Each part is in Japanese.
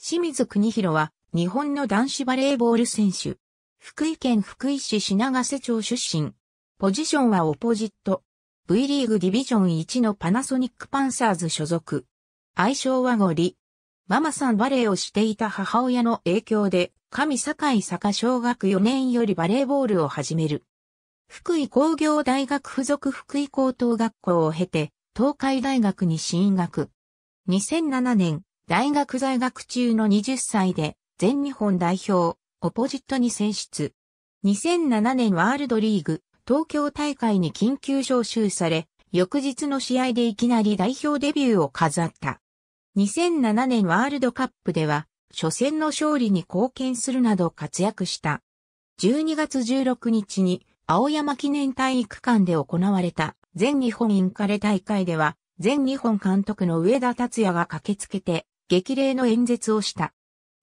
清水国広は日本の男子バレーボール選手。福井県福井市品ヶ瀬町出身。ポジションはオポジット。V リーグディビジョン1のパナソニックパンサーズ所属。愛称はゴリ。ママさんバレーをしていた母親の影響で、上堺坂小学4年よりバレーボールを始める。福井工業大学附属福井高等学校を経て、東海大学に進学。2007年、大学在学中の20歳で全日本代表、オポジットに選出。2007年ワールドリーグ、東京大会に緊急招集され、翌日の試合でいきなり代表デビューを飾った。2007年ワールドカップでは、初戦の勝利に貢献するなど活躍した。12月16日に青山記念体育館で行われた全日本インカレ大会では、全日本監督の上田達也が駆けつけて激励の演説をした。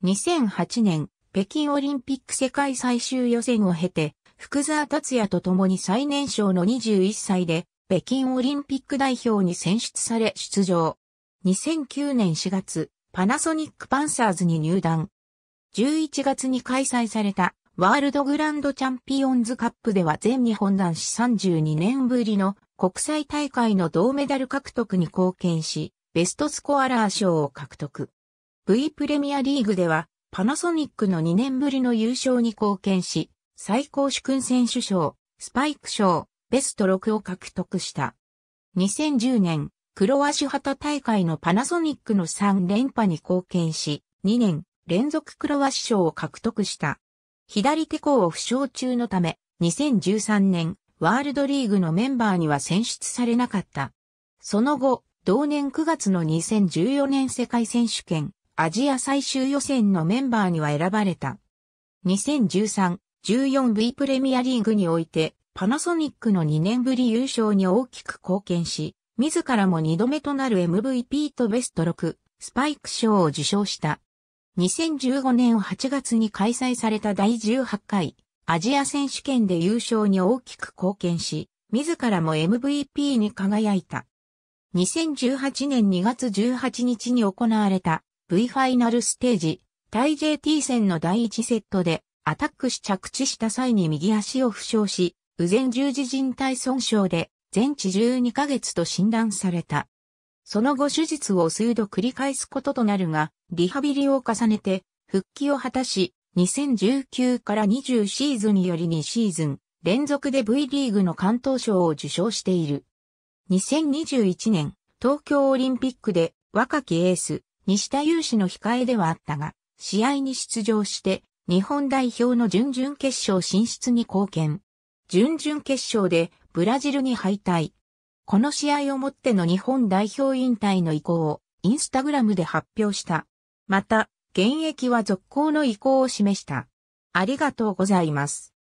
2008年、北京オリンピック世界最終予選を経て、福沢達也と共に最年少の21歳で、北京オリンピック代表に選出され出場。2009年4月、パナソニックパンサーズに入団。11月に開催されたワールドグランドチャンピオンズカップでは全日本男子32年ぶりの国際大会の銅メダル獲得に貢献し、ベストスコアラー賞を獲得。V プレミアリーグでは、パナソニックの2年ぶりの優勝に貢献し、最高主君選手賞、スパイク賞、ベスト6を獲得した。2010年、シハ旗大会のパナソニックの3連覇に貢献し、2年連続クロ黒シ賞を獲得した。左手甲を負傷中のため、2013年、ワールドリーグのメンバーには選出されなかった。その後、同年9月の2014年世界選手権アジア最終予選のメンバーには選ばれた。2013-14V プレミアリーグにおいてパナソニックの2年ぶり優勝に大きく貢献し、自らも2度目となる MVP とベスト6スパイク賞を受賞した。2015年8月に開催された第18回アジア選手権で優勝に大きく貢献し、自らも MVP に輝いた。2018年2月18日に行われた V ファイナルステージタイ JT 戦の第1セットでアタックし着地した際に右足を負傷し、右前十字靭帯損傷で全治12ヶ月と診断された。その後手術を数度繰り返すこととなるが、リハビリを重ねて復帰を果たし、2019から20シーズンより2シーズン連続で V リーグの関東賞を受賞している。2021年、東京オリンピックで若きエース、西田雄志の控えではあったが、試合に出場して、日本代表の準々決勝進出に貢献。準々決勝でブラジルに敗退。この試合をもっての日本代表引退の意向をインスタグラムで発表した。また、現役は続行の意向を示した。ありがとうございます。